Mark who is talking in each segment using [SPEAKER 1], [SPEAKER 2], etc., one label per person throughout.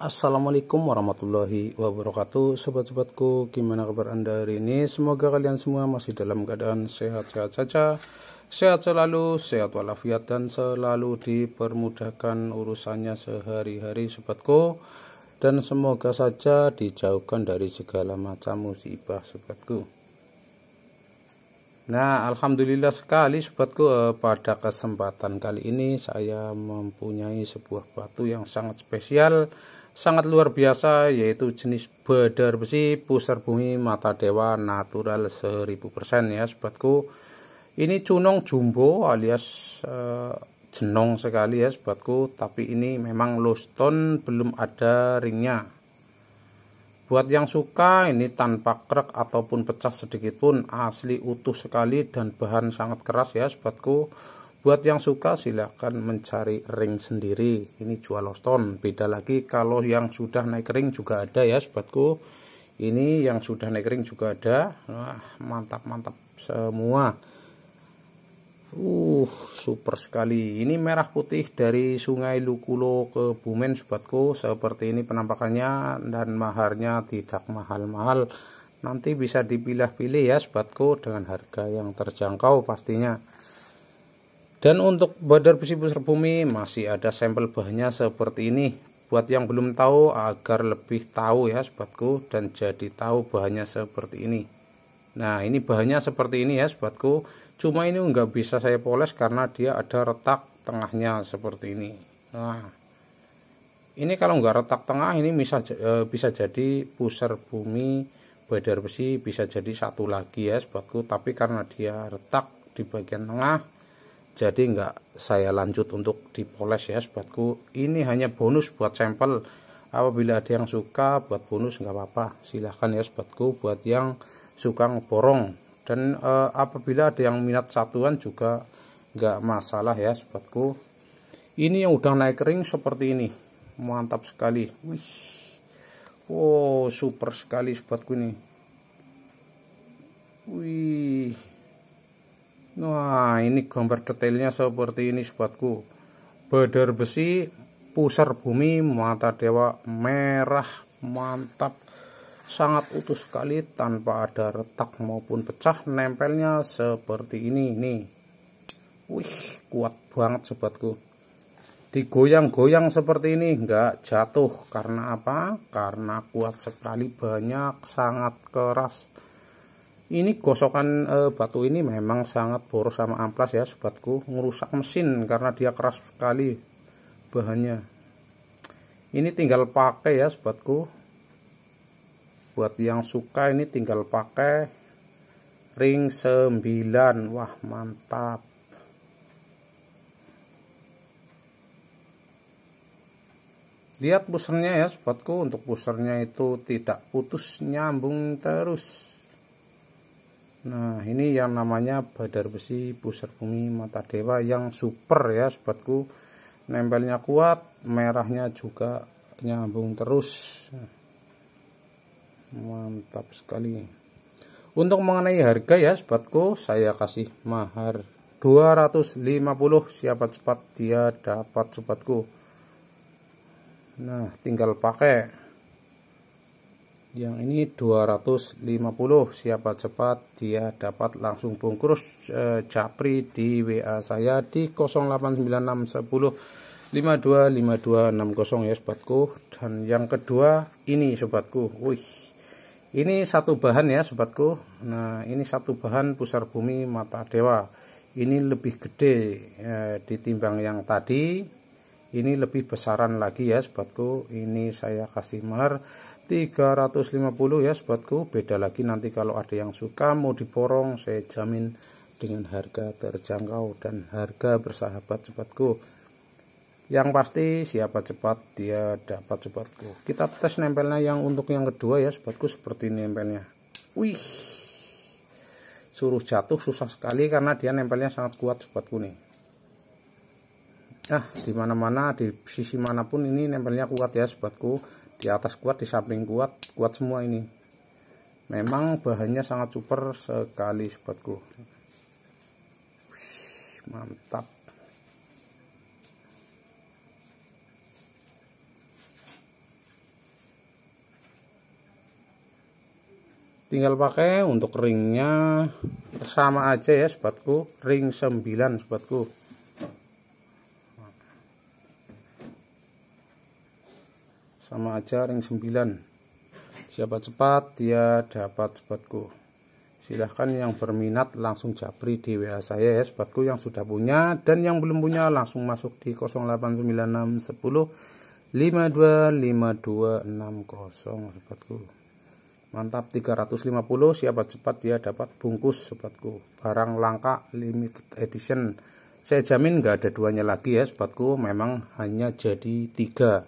[SPEAKER 1] Assalamualaikum warahmatullahi wabarakatuh Sobat-sobatku gimana kabar anda hari ini Semoga kalian semua masih dalam keadaan sehat-sehat saja Sehat selalu, sehat walafiat dan selalu dipermudahkan urusannya sehari-hari sobatku Dan semoga saja dijauhkan dari segala macam musibah sobatku Nah, alhamdulillah sekali sobatku eh, pada kesempatan kali ini saya mempunyai sebuah batu yang sangat spesial, sangat luar biasa yaitu jenis bedar besi pusar bumi mata dewa natural 1000% ya sobatku. Ini cunong jumbo alias uh, jenong sekali ya sobatku, tapi ini memang lost stone belum ada ringnya Buat yang suka, ini tanpa krek ataupun pecah sedikit pun, asli utuh sekali dan bahan sangat keras ya sobatku. Buat yang suka silahkan mencari ring sendiri. Ini jual loston. Beda lagi kalau yang sudah naik ring juga ada ya sobatku. Ini yang sudah naik ring juga ada. Wah, mantap mantap semua. Uh, super sekali. Ini merah putih dari Sungai Lukulo ke Bumen, sobatku. Seperti ini penampakannya dan maharnya tidak mahal-mahal. Nanti bisa dipilah-pilih ya, sobatku, dengan harga yang terjangkau pastinya. Dan untuk badar besi besar bumi masih ada sampel bahannya seperti ini. Buat yang belum tahu agar lebih tahu ya, sobatku, dan jadi tahu bahannya seperti ini. Nah, ini bahannya seperti ini ya, sobatku cuma ini nggak bisa saya poles karena dia ada retak tengahnya seperti ini nah ini kalau nggak retak tengah ini bisa e, bisa jadi pusar bumi badar besi bisa jadi satu lagi ya sebabku tapi karena dia retak di bagian tengah jadi nggak saya lanjut untuk dipoles ya sebabku ini hanya bonus buat sampel apabila ada yang suka buat bonus nggak apa-apa silahkan ya sebabku buat yang suka ngeborong dan uh, apabila ada yang minat satuan juga nggak masalah ya sobatku ini yang udah naik ring seperti ini mantap sekali wih wow super sekali sobatku ini wih Nah ini gambar detailnya seperti ini sobatku badar besi pusar bumi mata dewa merah mantap sangat utuh sekali tanpa ada retak maupun pecah nempelnya seperti ini nih wih kuat banget sobatku digoyang-goyang seperti ini enggak jatuh karena apa karena kuat sekali banyak sangat keras ini gosokan e, batu ini memang sangat boros sama amplas ya sobatku merusak mesin karena dia keras sekali bahannya ini tinggal pakai ya sobatku buat yang suka ini tinggal pakai ring 9 wah mantap lihat busernya ya sobatku untuk busernya itu tidak putus nyambung terus nah ini yang namanya badar besi pusar bumi mata dewa yang super ya sobatku nempelnya kuat merahnya juga nyambung terus mantap sekali untuk mengenai harga ya sobatku saya kasih mahar 250 siapa cepat dia dapat sobatku nah tinggal pakai yang ini 250 siapa cepat dia dapat langsung bungkus eh, capri di WA saya di 089610 525260 ya sobatku dan yang kedua ini sobatku wih ini satu bahan ya sobatku. Nah, ini satu bahan pusar bumi mata dewa. Ini lebih gede ya, ditimbang yang tadi. Ini lebih besaran lagi ya sobatku. Ini saya kasih mahar 350 ya sobatku. Beda lagi nanti kalau ada yang suka mau diporong saya jamin dengan harga terjangkau dan harga bersahabat sobatku yang pasti siapa cepat dia dapat cepatku. kita tes nempelnya yang untuk yang kedua ya sobatku seperti nempelnya wih suruh jatuh susah sekali karena dia nempelnya sangat kuat sobatku nih nah di mana mana di sisi manapun ini nempelnya kuat ya sobatku di atas kuat di samping kuat kuat semua ini memang bahannya sangat super sekali sobatku wih, mantap tinggal pakai untuk ringnya sama aja ya sobatku ring 9 sobatku sama aja ring 9 siapa cepat dia dapat sobatku silahkan yang berminat langsung japri di WA saya ya sobatku yang sudah punya dan yang belum punya langsung masuk di 089610 525260 sobatku mantap 350 siapa cepat dia dapat bungkus sobatku barang langka limited edition saya jamin nggak ada duanya lagi ya sobatku memang hanya jadi tiga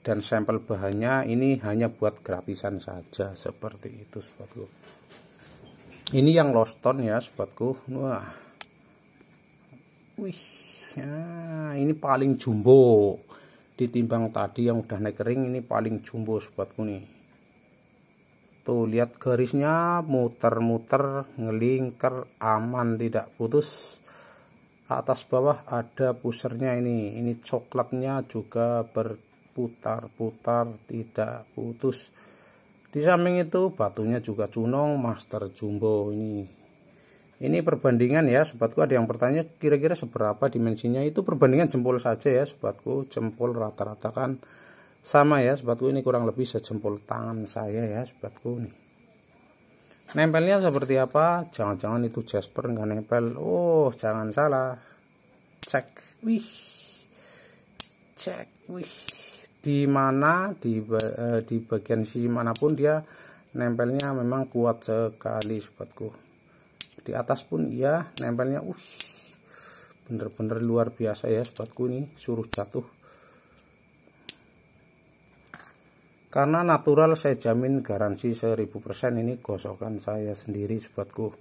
[SPEAKER 1] dan sampel bahannya ini hanya buat gratisan saja seperti itu sobatku ini yang loston ya sobatku wah wih ya, ini paling jumbo ditimbang tadi yang udah naik kering ini paling jumbo sobatku nih tuh lihat garisnya muter-muter ngelingker aman tidak putus atas bawah ada pusernya ini ini coklatnya juga berputar-putar tidak putus di samping itu batunya juga cunong master jumbo ini ini perbandingan ya sobatku ada yang bertanya kira-kira seberapa dimensinya itu perbandingan jempol saja ya sobatku jempol rata rata kan sama ya sobatku ini kurang lebih sejempol tangan saya ya sobatku nih nempelnya seperti apa jangan-jangan itu jasper nggak nempel oh jangan salah cek wih cek wih di mana di eh, di bagian sisi manapun dia nempelnya memang kuat sekali sobatku di atas pun iya nempelnya uh bener-bener luar biasa ya sobatku ini suruh jatuh karena natural saya jamin garansi 1000% ini gosokan saya sendiri sobatku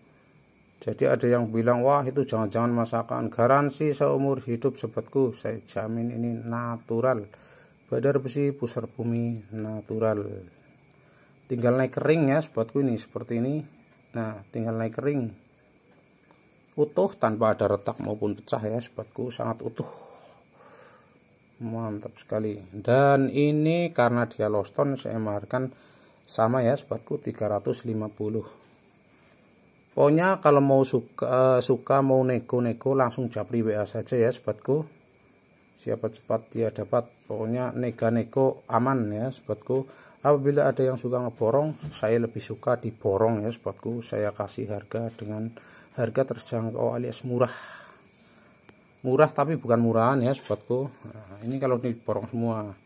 [SPEAKER 1] jadi ada yang bilang wah itu jangan-jangan masakan garansi seumur hidup sobatku saya jamin ini natural badar besi pusar bumi natural tinggal naik kering ya sobatku ini seperti ini nah tinggal naik kering utuh tanpa ada retak maupun pecah ya sobatku sangat utuh mantap sekali dan ini karena dia loston saya markan sama ya sobatku 350 pokoknya kalau mau suka, eh, suka mau nego-nego langsung japri WA saja ya sobatku siapa cepat dia dapat pokoknya nega-nego aman ya sobatku apabila ada yang suka ngeborong saya lebih suka diborong ya sobatku saya kasih harga dengan harga terjangkau alias murah murah tapi bukan murahan ya sobatku nah, ini kalau diborong semua